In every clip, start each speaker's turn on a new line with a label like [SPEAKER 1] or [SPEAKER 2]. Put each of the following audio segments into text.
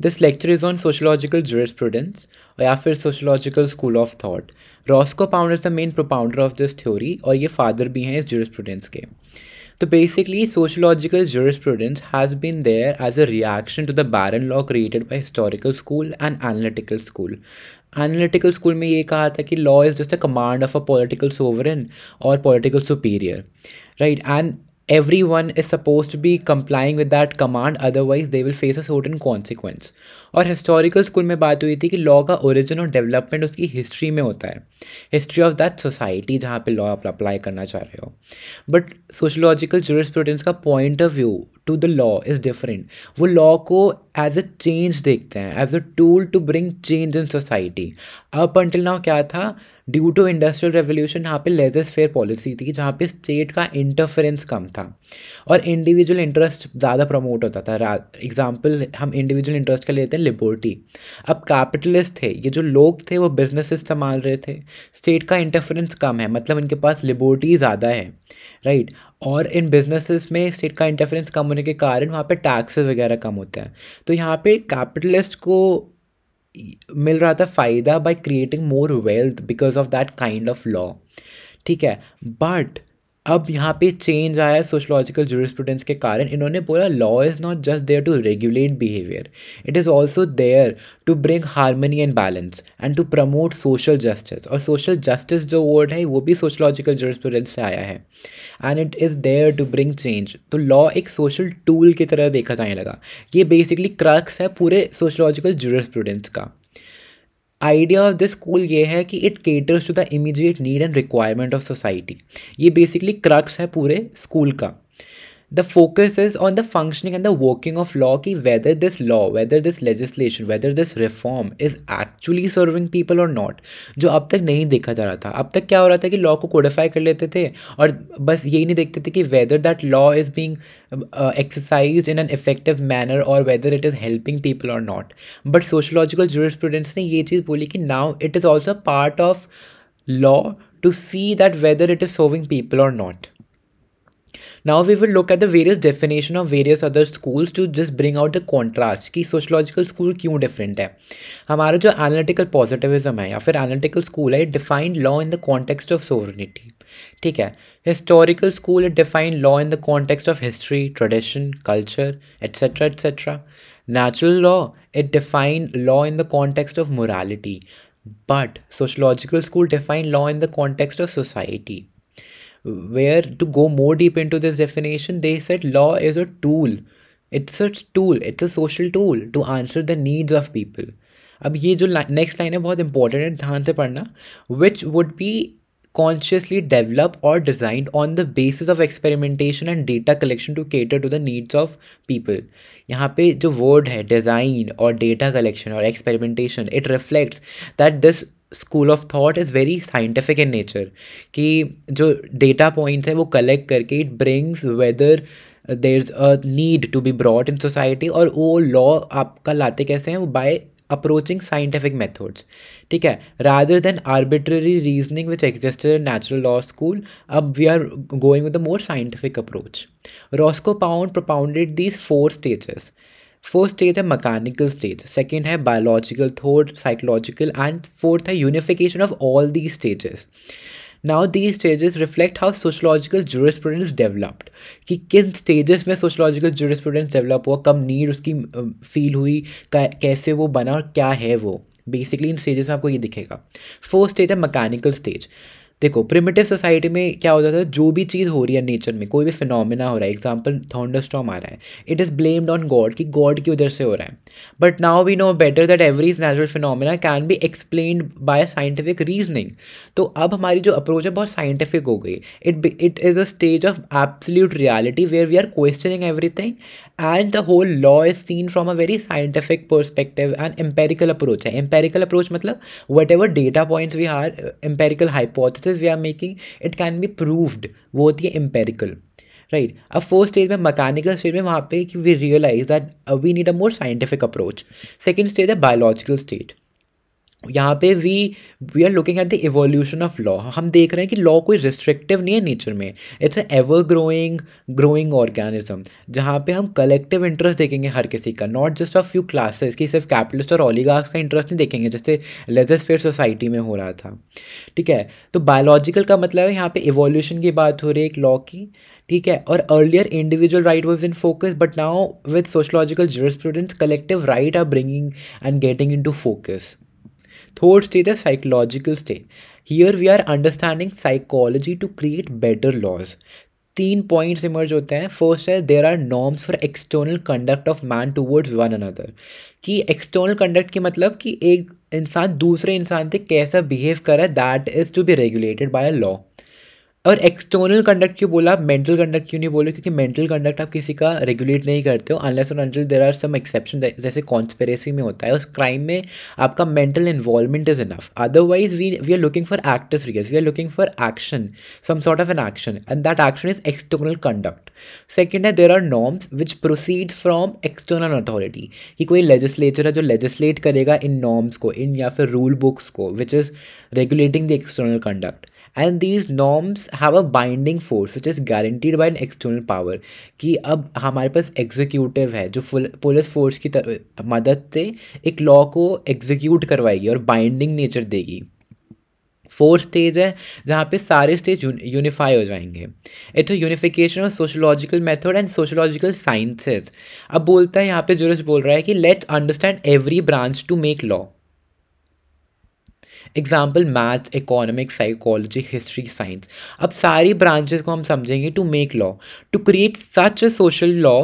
[SPEAKER 1] This lecture is on sociological jurisprudence, or या sociological school of thought. Roscoe Pound is the main propounder of this theory, or ये father bhi hai is jurisprudence ke. So basically, sociological jurisprudence has been there as a reaction to the barren law created by historical school and analytical school. Analytical school में ये kaha tha ki law is just a command of a political sovereign or political superior, right? And everyone is supposed to be complying with that command otherwise they will face a certain consequence और historical school में बात हुई थी कि law का origin और development उसकी history में होता है हिस्ट्री ऑफ दैट सोसाइटी जहाँ पे लॉ आप अप्लाई करना चाह रहे हो बट सोशोलॉजिकल जूरिस्प्रूडेंस का point of view to the law is different वो लॉ को एज अ चेंज देखते हैं as a tool to bring change in society up until now क्या था ड्यू टू इंडस्ट्रियल रेवोल्यूशन यहाँ पे लेजस फेयर पॉलिसी थी जहाँ पे स्टेट का इंटरफेरेंस कम था और इंडिविजुअल इंटरेस्ट ज़्यादा प्रमोट होता था एग्जाम्पल हम इंडिविजुअल इंटरेस्ट का लेते हैं लिबोर्टी अब कैपिटलिस्ट थे ये जो लोग थे वो बिजनेस संभाल रहे थे स्टेट का इंटरफेरेंस कम है मतलब इनके पास लिबोर्टी ज़्यादा है राइट right? और इन बिजनेसेस में स्टेट का इंटरफेरेंस कम होने के कारण वहाँ पे टैक्सेस वगैरह कम होते हैं तो यहाँ पे कैपिटलिस्ट को मिल रहा था फ़ायदा by creating more wealth because of that kind of law ठीक है बट अब यहाँ पे चेंज आया है सोशलॉजिकल जूरिस्प्रूडेंस के कारण इन्होंने बोला law is not just there to regulate behaviour it is also there to bring harmony and balance and to promote social justice और सोशल जस्टिस जो वर्ड है वो भी सोशलॉजिकल जूरिस्प्रूडेंस से आया है and it is there to bring change तो law एक सोशल टूल की तरह देखा जाने लगा ये बेसिकली क्रक्स है पूरे सोशलॉजिकल जूरिस्प्रूडेंस का आइडिया ऑफ दिस स्कूल ये है कि it caters to the immediate need and requirement of society ये बेसिकली क्रक्स है पूरे स्कूल का the focus is on the functioning and the working of law key whether this law whether this legislation whether this reform is actually serving people or not जो अब तक नहीं देखा जा रहा था अब तक क्या हो रहा था कि लॉ को कोडिफाई कर लेते थे और बस whether that law is being uh, exercised in an effective manner or whether it is helping people or not but sociological jurisprudence ने ये चीज़ बोली कि now it is also part of law to see that whether it is serving people or not now we will look at the various definition of various other schools to just bring out the contrast कि sociological school क्यों different है हमारा analytical positivism है या analytical school है defined law in the context of sovereignty ठीक historical school defined law in the context of history tradition culture etc etc natural law it defined law in the context of morality but sociological school defined law in the context of society where to go more deep into this definition, they said law is a tool. It's a tool, it's a social tool to answer the needs of people. अब ये जो next line है बहुत important है ध्यान से पढ़ना which would be consciously developed or designed on the basis of experimentation and data collection to cater to the needs of people यहाँ पे जो word है design और data collection और experimentation it reflects that this school of thought is very scientific in nature कि जो data points हैं वो कलेक्ट करके it brings whether there is a need to be broad in society और वो law आपका लाते कैसे हैं वो बाय अप्रोचिंग साइंटिफिक मेथड्स ठीक है rather than arbitrary reasoning which existed in natural law school अब we are going with a more scientific approach Roscoe Pound propounded these four stages fourth stage है mechanical stage second है biological third psychological and fourth है unification of all the stages now the stages reflect how sociological jurisprudence developed कि किन stages में sociological jurisprudence develop हुआ कब need उसकी feel हुई कैसे वो बना और क्या है वो बेसिकली इन स्टेजेस में आपको ये दिखेगा फोर्थ स्टेज है मकैनिकल स्टेज देखो प्रिमिटिव सोसाइटी में क्या होता था जो भी चीज़ हो रही है नेचर में कोई भी फिनोमिना हो रहा है एग्जाम्पल स्टॉम आ रहा है it is blamed on God कि गॉड की वजह से हो रहा है but now we know better that every natural phenomena can be explain by scientific reasoning तो अब हमारी जो अप्रोच है बहुत साइंटिफिक हो गई it it is a stage of absolute reality where we are questioning everything and the whole law is seen from a very scientific perspective and empirical approach है empirical approach मतलब whatever data points we are empirical hypothesis process we are making it can be proved वो होती है empirical right right. अब fourth stage में mechanical stage में वहाँ पे कि we realise that we need a more scientific approach second stage है बायोलॉजिकल स्टेज यहाँ पे we we are looking at the evolution of law हम देख रहे हैं कि लॉ कोई रिस्ट्रिक्टिव नहीं है नेचर में it's a ever growing growing organism जहाँ पे हम कलेक्टिव इंटरेस्ट देखेंगे हर किसी का not just a few classes कि सिर्फ कैपिटलिस्ट और ओलीगार्स का इंटरेस्ट नहीं देखेंगे जैसे लेजेस फेयर सोसाइटी में हो रहा था ठीक है तो बायोलॉजिकल का मतलब है यहाँ पे इवोल्यूशन की बात हो रही है एक लॉ की ठीक है और earlier individual right was in focus but now with sociological jurisprudence collective right are bringing and getting into focus third stage है psychological stage here we are understanding psychology to create better laws तीन points emerge होते हैं first है there are norms for external conduct of man towards one another कि external conduct के मतलब कि एक इंसान दूसरे इंसान से कैसा बिहेव करे that is to be regulated by a law और एक्सटर्नल कंडक्ट क्यों बोला आप मेंटल कंडक्ट क्यों नहीं बोले क्योंकि मेंटल कंडक्ट आप किसी का रेगुलेट नहीं करते हो अनलेस और until there are some exception जैसे कॉन्स्पेरेसी में होता है उस क्राइम में आपका mental involvement is enough otherwise we we are looking for actus reus we are looking for action some sort of an action and that action is external conduct second है there are norms which proceed from external authority कि कोई legislature है जो legislate करेगा इन norms को इन या फिर rule books को which is regulating the external conduct and these norms have a binding force which is guaranteed by an external power कि अब हमारे पास एग्जीक्यूटिव है जो फुल पुलिस फोर्स की मदद से एक लॉ को एग्जीक्यूट करवाएगी और बाइंडिंग नेचर देगी फोर स्टेज है जहाँ पे सारे स्टेज यूनिफाई हो जाएंगे it's a unification of sociological method and sociological sciences अब बोलता है यहाँ पे जुलस बोल रहा है कि let's understand every branch to make law example maths economics psychology history science अब सारी ब्रांचेस को हम समझेंगे to make law to create such a social law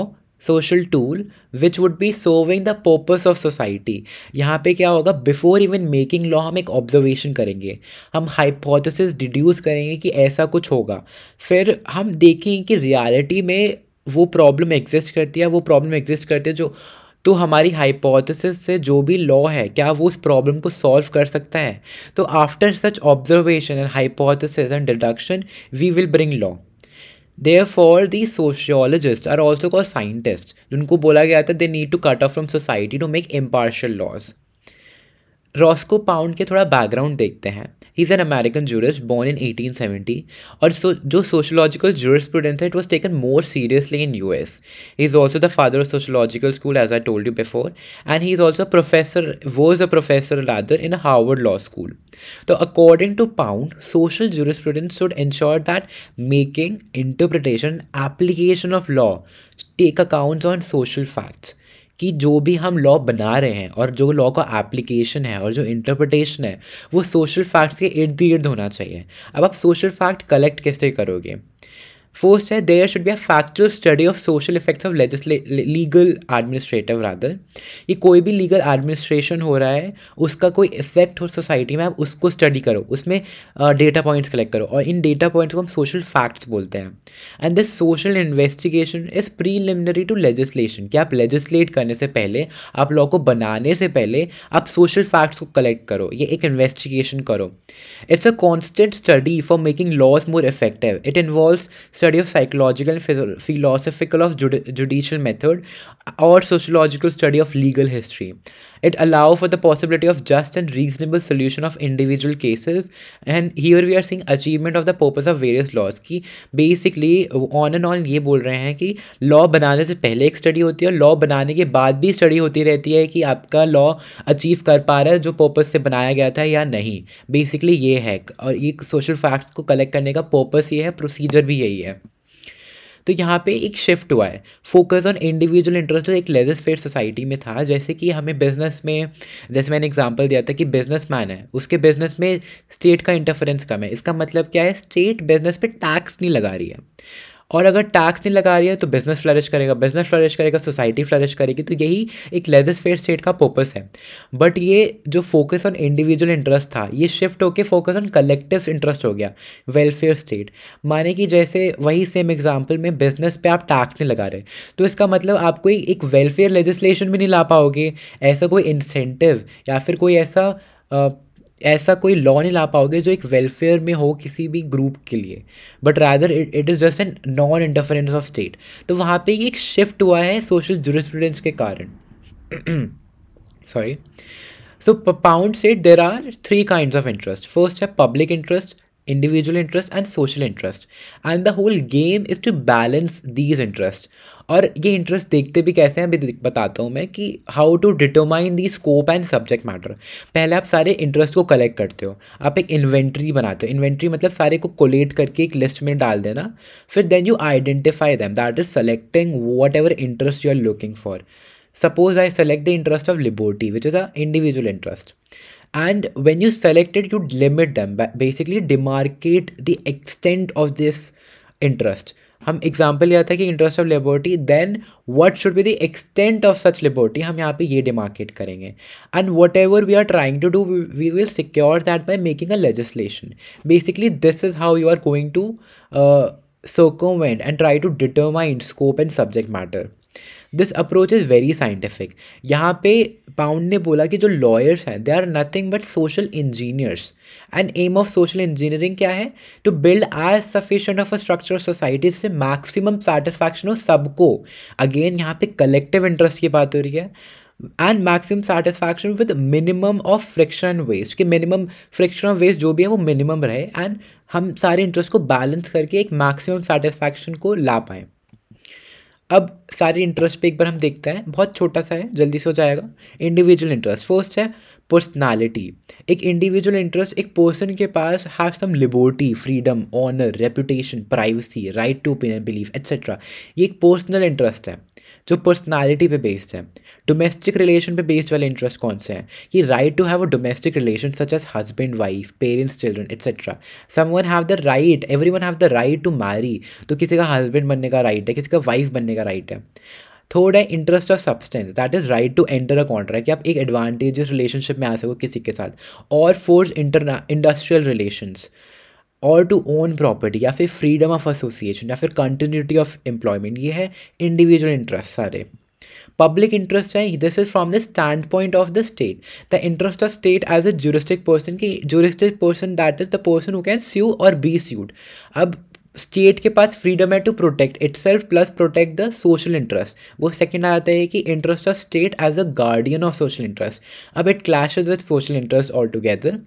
[SPEAKER 1] social tool which would be solving the purpose of society यहाँ पे क्या होगा before even making law हम एक ऑब्जर्वेशन करेंगे हम हाइपोथेसिस डिड्यूस करेंगे कि ऐसा कुछ होगा फिर हम देखेंगे कि रियलिटी में वो प्रॉब्लम एग्जिस्ट करती है वो प्रॉब्लम एग्जिस्ट करती है जो तो हमारी हाइपोथेसिस से जो भी लॉ है क्या वो उस प्रॉब्लम को सॉल्व कर सकता है तो after such observation and hypothesis and deduction we will bring law for the sociologist are also call scientist जिनको बोला गया था they need to cut off from society to make impartial laws Roscoe Pound के थोड़ा background देखते हैं He's an American jurist born in 1870. Or so, जो sociological jurisprudence it was taken more seriously in US. He's also the father of sociological school, as I told you before, and he's also a professor, was a professor rather, in a Harvard Law School. So, according to Pound, social jurisprudence should ensure that making, interpretation, application of law take accounts on social facts कि जो भी हम law बना रहे हैं और जो law का एप्लीकेशन है और जो इंटरप्रटेशन है वो सोशल फैक्ट्स के इर्द गिर्द होना चाहिए अब आप सोशल फैक्ट कलेक्ट कैसे करोगे है there should be a factual study of social effects of legisla legal administrative rather ये कोई भी लीगल एडमिनिस्ट्रेशन हो रहा है उसका कोई इफेक्ट हो सोसाइटी में आप उसको स्टडी करो उसमें डेटा पॉइंट्स कलेक्ट करो और इन डेटा पॉइंट्स को हम सोशल फैक्ट्स बोलते हैं and this social investigation is preliminary to legislation कि आप लेजिस्लेट करने से पहले आप लॉ को बनाने से पहले आप सोशल फैक्ट्स को कलेक्ट करो ये एक इन्वेस्टिगेशन करो it's a constant study for making laws more effective it involves study of psychological and philosophical of judicial method or sociological study of legal history It allow for the possibility of just and reasonable solution of individual cases. And here we are seeing achievement of the purpose of various laws ki basically on and on ye bol rahe hain ki law banane se pehle ek study hoti hai law banane ke baad bhi study hoti rehti hai ki aapka law achieve kar pa raha hai jo purpose se banaya gaya tha ya nahi basically ye hai aur ye social facts ko collect karne ka purpose ye hai procedure bhi yahi hai तो यहाँ पे एक shift हुआ है focus on individual interest जो एक लेजस fair society में था जैसे कि हमें बिजनेस में जैसे मैंने एग्जाम्पल दिया था कि बिजनेस है उसके बिजनेस में स्टेट का इंटरफेरेंस कम है इसका मतलब क्या है स्टेट बिजनेस पर टैक्स नहीं लगा रही है और अगर टैक्स नहीं लगा रही है तो बिज़नेस फ्लरिश करेगा बिज़नेस फ्लरिश करेगा सोसाइटी फ्लरिश करेगी तो यही एक लेजेस फेयर स्टेट का पर्पस है बट ये जो फोकस ऑन इंडिविजुअल इंटरेस्ट था ये शिफ्ट होकर फोकस ऑन कलेक्टिव इंटरेस्ट हो गया वेलफेयर स्टेट माने कि जैसे वही सेम एग्जाम्पल में बिज़नेस पे आप टैक्स नहीं लगा रहे तो इसका मतलब आप कोई एक वेलफेयर लेजिस्लेशन भी नहीं ला पाओगे ऐसा कोई इंसेंटिव या फिर कोई ऐसा आ, ऐसा कोई लॉ नहीं ला पाओगे जो एक वेलफेयर में हो किसी भी ग्रुप के लिए but rather it is just an non interference of state तो वहाँ पे ये एक शिफ्ट हुआ है सोशल जुरिस्प्रूडेंस के कारण sorry so Pound said there are three kind of interest first है public interest individual interest and social interest and the whole game is to balance these interest और ये इंटरेस्ट देखते भी कैसे हैं अभी बताता हूँ मैं कि how to determine the scope and subject matter पहले आप सारे इंटरेस्ट को कलेक्ट करते हो आप एक इन्वेंट्री बनाते हो इन्वेंट्री मतलब सारे को कोलेट करके एक लिस्ट में डाल देना फिर then you identify them that is selecting whatever interest you are looking for suppose I select the interest of liberty which is a individual interest and when you select it you limit them basically demarcate the extent of this interest हम example लिया था कि interest of liberty then what should be the extent of such liberty हम यहाँ पे ये demarcate करेंगे and whatever we are trying to do we will secure that by making a legislation basically this is how you are going to circumvent and try to determine scope and subject matter. This approach is very scientific. यहाँ पे pound ने बोला कि जो lawyers हैं they are nothing but social engineers and aim of social engineering क्या है to build as sufficient of a structure of society से मैक्सिमम सेटिस्फैक्शन हो सबको अगेन यहाँ पे कलेक्टिव इंटरेस्ट की बात हो रही है and maximum satisfaction with minimum of friction waste कि मिनिमम फ्रिक्शन ऑफ वेस्ट जो भी है वो मिनिमम रहे एंड हम सारे इंटरेस्ट को बैलेंस करके एक मैक्सिमम सेटिस्फैक्शन को ला पाएँ अब सारे इंटरेस्ट पे एक बार हम देखते हैं बहुत छोटा सा है जल्दी से हो जाएगा इंडिविजुअल इंटरेस्ट फर्स्ट है पर्सनालिटी एक इंडिविजुअल इंटरेस्ट एक पर्सन के पास have some liberty freedom honour reputation privacy right to opinion belief etcetera ये एक पर्सनल इंटरेस्ट है जो पर्सनालिटी पे बेस्ड है डोमेस्टिक रिलेशन पे बेस्ड वाले इंटरेस्ट कौन से हैं कि right to have a domestic relation such as husband wife parents children etcetera someone have the right everyone have the right to marry तो किसी का हस्बैंड बनने का राइट है किसी का वाइफ बनने का राइट है थर्ड है interest of substance that is right to enter a contract कि आप एक एडवांटेजेस रिलेशनशिप में आ सको किसी के साथ और फोर्स इंटरना इंडस्ट्रियल रिलेशंस और टू ओन प्रॉपर्टी या फिर फ्रीडम ऑफ एसोसिएशन या फिर कंटिन्यूटी ऑफ एम्प्लॉयमेंट ये है इंडिविजुअल इंटरेस्ट सारे पब्लिक इंटरेस्ट है this is from the standpoint of the state the interest of state as a juristic person की juristic person that is the person who can sue और be sued अब state के पास freedom है to protect itself plus protect the social interest वो second आता है कि interest of state as a guardian of social interest अब it clash with social interest all together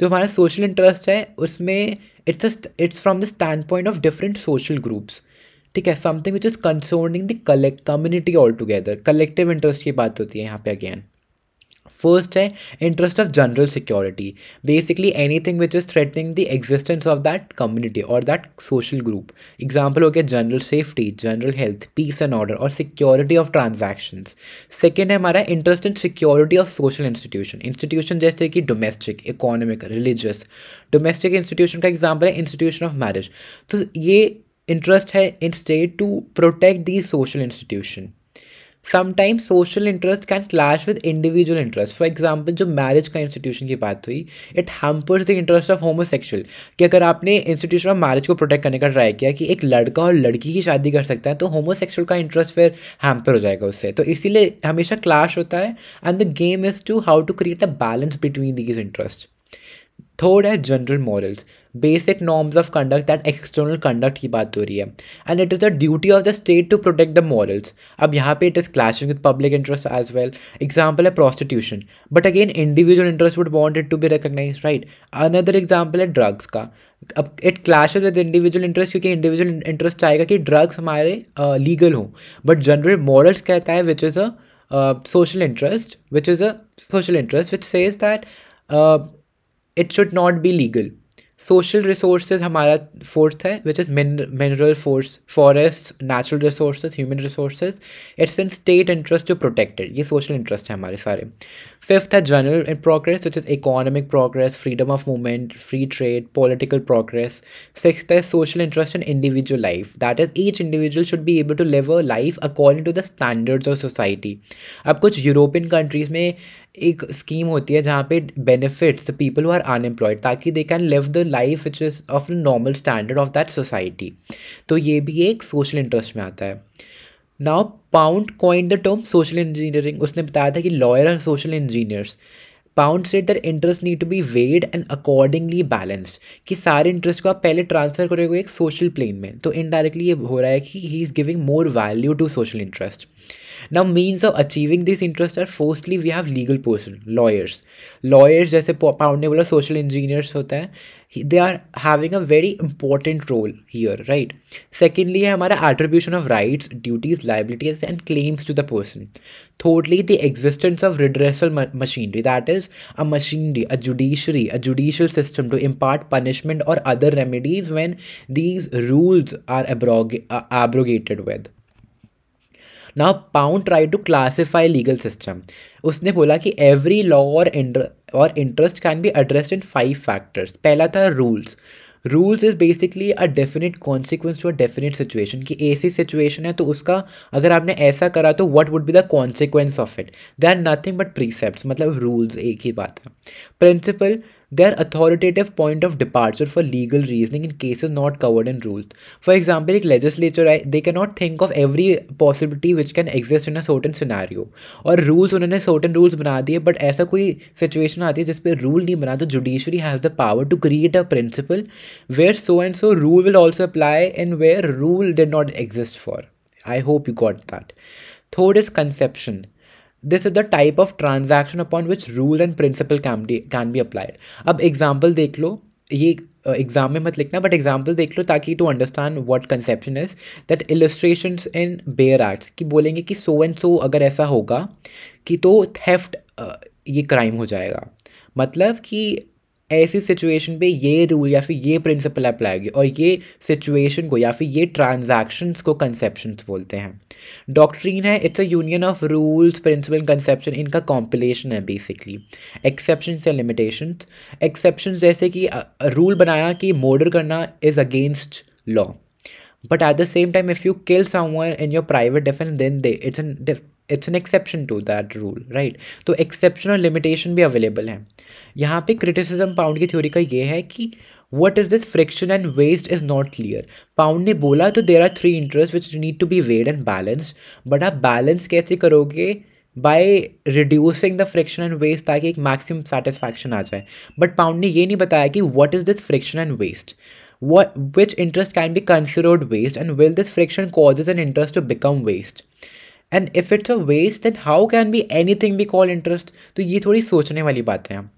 [SPEAKER 1] जो हमारा सोशल इंटरेस्ट है उसमें it's it's from the standpoint of different social groups ठीक है something which is concerning the collect community all together collective interest की बात होती है यहाँ पे अगेन फर्स्ट है interest of general security basically anything which is threatening the existence of that community और दैट सोशल ग्रुप एग्जाम्पल हो गया general safety general health peace and order और सिक्योरिटी ऑफ ट्रांजेक्शन सेकेंड है हमारा interest in security of social institution institution जैसे कि domestic economic religious domestic institution का example है इंस्टीट्यूशन ऑफ मैरिज तो ये इंटरेस्ट है state to protect the social institution sometimes social interest can clash with individual interest for example जो marriage का institution की बात हुई it hampers the interest of homosexual कि अगर आपने इंस्टीट्यूशन ऑफ मैरिज को प्रोटेक्ट करने का ट्राई किया कि एक लड़का और लड़की की शादी कर सकता है तो होमोसेक्सुअल का इंटरेस्ट फिर हैम्पर हो जाएगा उससे तो इसीलिए हमेशा क्लैश होता है and the game is to how to create a balance between these interest third है general morals basic norms of conduct that external conduct की बात हो रही है and it is the duty of the state to protect the morals अब यहाँ पे it is clashing with public interest as well example है prostitution but again individual interest would want it to be recognise right another example है drugs का अब it clashes with individual interest क्योंकि individual interest चाहेगा कि drugs हमारे legal हों but general morals कहता है which is a social interest which is a social interest which says that it should not be legal social resource हमारा fourth है which is mineral force forest natural resource human resource it's in state interest to protected ये social interest है हमारे सारे fifth है general progress which is economic progress freedom of movement free trade political progress six है social interest in individual life that is each individual should be able to live a life according to the standards of society अब कुछ European countries में एक scheme होती है जहाँ पे benefits people who are unemployed ताकि they can live the life which is of the normal standard of that society तो ये भी एक सोशल इंटरेस्ट में आता है now Pound coin the term social engineering उसने बताया था कि lawyer are social engineers Pound said their interest need to be weighed and accordingly balanced कि सारे इंटरेस्ट को आप पहले ट्रांसफर करोगे एक सोशल प्लेन में तो इनडायरेक्टली ये हो रहा है कि he is giving more value to social interest now means of achieving this interest are firstly we have legal person lawyers lawyers जैसे पाउंड ने बोला सोशल इंजीनियर्स होता है they are having a very important role here right secondly our attribution of rights duties liabilities and claims to the person thirdly the existence of redressal ma machinery that is a machinery a judiciary a judicial system to impart punishment or other remedies when these rules are abrog- uh, abrogated with now Pound try to classify legal system उसने बोला कि every law और और interest can be addressed in five factors पहला था rules rules is basically a definite consequence to a definite situation कि ऐसी situation है तो उसका अगर आपने ऐसा करा तो what would be the consequence of it they are nothing but precept मतलब रूल्स एक ही बात है principle their authoritative point of departure for legal reasoning in cases not covered in rules. For example, like legislature, they cannot think of every possibility which can exist in a certain scenario. Or rules उन्होंने certain rules बना दिए but ऐसा कोई situation आती है जिसपे rule नहीं बना तो judiciary has the power to create a principle where so and so rule will also apply and where rule did not exist for. I hope you got that. Third is conception. This is the type of transaction upon which rule and principle can be can be applied अब example देख लो ये exam में मत लिखना but example देख लो ताकि to understand what conception is that illustration in bare acts कि बोलेंगे कि सो एंड सो अगर ऐसा होगा कि तो थेफ्ट ये क्राइम हो जाएगा मतलब कि ऐसी सिचुएशन पे ये रूल या फिर ये प्रिंसिपल अप्लाई होगी और ये सिचुएशन को या फिर ये ट्रांजैक्शंस को कंसेप्शंस बोलते हैं डॉक्ट्रीन है it's a union of rules principle conception इनका कॉम्पिलेशन है बेसिकली एक्सेप्शन या लिमिटेशन एक्सेप्शन जैसे कि रूल बनाया कि मर्डर करना is against law but at the same time if you kill someone in your private defence then they it's an it's an exception to that rule right तो exception और limitation भी available हैं यहाँ पे criticism pound की theory का ये है कि what is this friction and waste is not clear Pound ने बोला तो there are three interest which need to be weighed and balance but आप बैलेंस कैसे करोगे by reducing the friction and waste ताकि एक मैक्सिमम सेटिस्फैक्शन आ जाए but pound ने ये नहीं बताया कि what is this friction and waste what which interest can be considered waste and will this friction causes an interest to become waste and if it's a waste then how can be anything be call interest तो ये थोड़ी सोचने वाली बातें हैं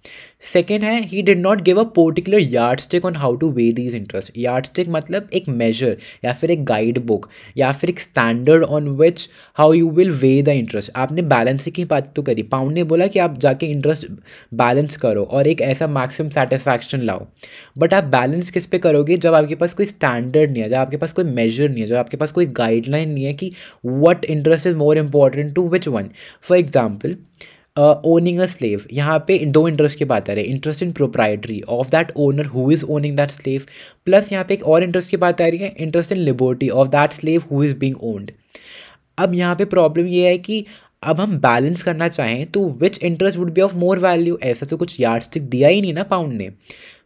[SPEAKER 1] second है he did not give a particular yardstick on how to weigh these interest yardstick मतलब एक मेजर या फिर एक गाइड बुक या फिर एक standard on which how you will weigh the interest आपने बैलेंस की बात तो करी पाउंड ने बोला कि आप जाके इंटरेस्ट बैलेंस करो और एक ऐसा मैक्सिमम सेटिस्फैक्शन लाओ बट आप बैलेंस किस पे करोगे जब आपके पास कोई स्टैंडर्ड नहीं है जब आपके पास कोई मेजर नहीं है जब आपके पास कोई गाइडलाइन नहीं है कि what interest is more important to which one for example owning a slave यहाँ पे दो इंटरेस्ट की बात आ रही है interest in proprietary of that owner who is owning that slave plus यहाँ पे एक और इंटरेस्ट की बात आ रही है interest in liberty of that slave who is being owned अब यहाँ पे प्रॉब्लम ये है कि अब हम बैलेंस करना चाहें तो which interest would be of more value ऐसा तो कुछ यार्डस्टिक दिया ही नहीं ना पाउंड ने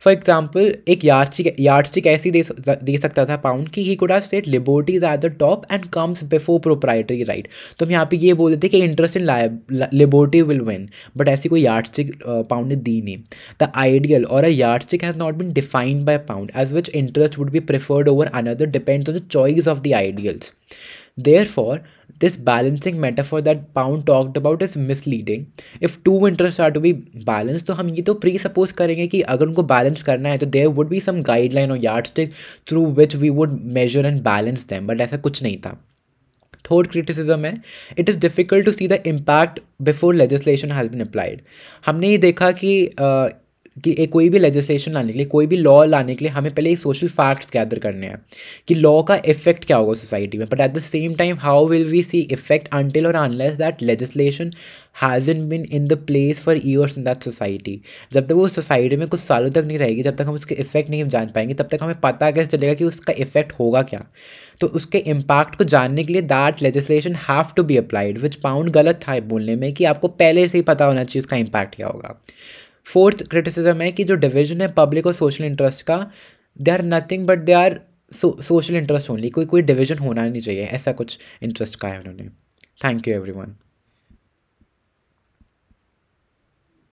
[SPEAKER 1] फॉर एग्जाम्पल एक यार्डस्टिक यार्डस्टिक ऐसी दे, दे सकता था पाउंड कि he could have set liberties at the top and comes before proprietary right तो हम यहाँ पे ये बोल देते कि interest in liberty will win but ऐसी कोई यार्डस्टिक पाउंड ने दी नहीं द आइडियल और a yardstick has not been defined by Pound as which interest would be preferred over another depends on the choice of the ideals therefore this balancing metaphor that Pound talked about is misleading. If two interests are to be balanced, तो हम ये तो pre suppose करेंगे कि अगर उनको balance balance करना है तो there would be some guideline और yardstick through which we would measure and balance them but ऐसा कुछ नहीं था थर्ड क्रिटिसिज्म है it is difficult to see the impact before legislation has been applied हमने ये देखा कि uh, कि एक कोई भी लेजिस्लेशन लाने के लिए कोई भी लॉ लाने के लिए हमें पहले ये सोशल फैक्ट्स गैदर करने हैं कि लॉ का इफेक्ट क्या होगा सोसाइटी में but at the same time how will we see effect until और unless that legislation hasn't been in the place for years in that society जब तक वो सोसाइटी में कुछ सालों तक नहीं रहेगी जब तक हम उसके इफेक्ट नहीं जान पाएंगे तब तक हमें पता कैसे चलेगा कि उसका इफेक्ट होगा क्या तो उसके इम्पैक्ट को जानने के लिए that legislation have to be applied which Pound गलत था बोलने में कि आपको पहले से ही पता होना चाहिए उसका इम्पैक्ट क्या होगा फोर्थ क्रिटिसिज्म है कि जो डिवीजन है पब्लिक और सोशल इंटरेस्ट का they are nothing but they are social interest only कोई कोई डिवीजन होना नहीं चाहिए ऐसा कुछ इंटरेस्ट का है उन्होंने थैंक यू वन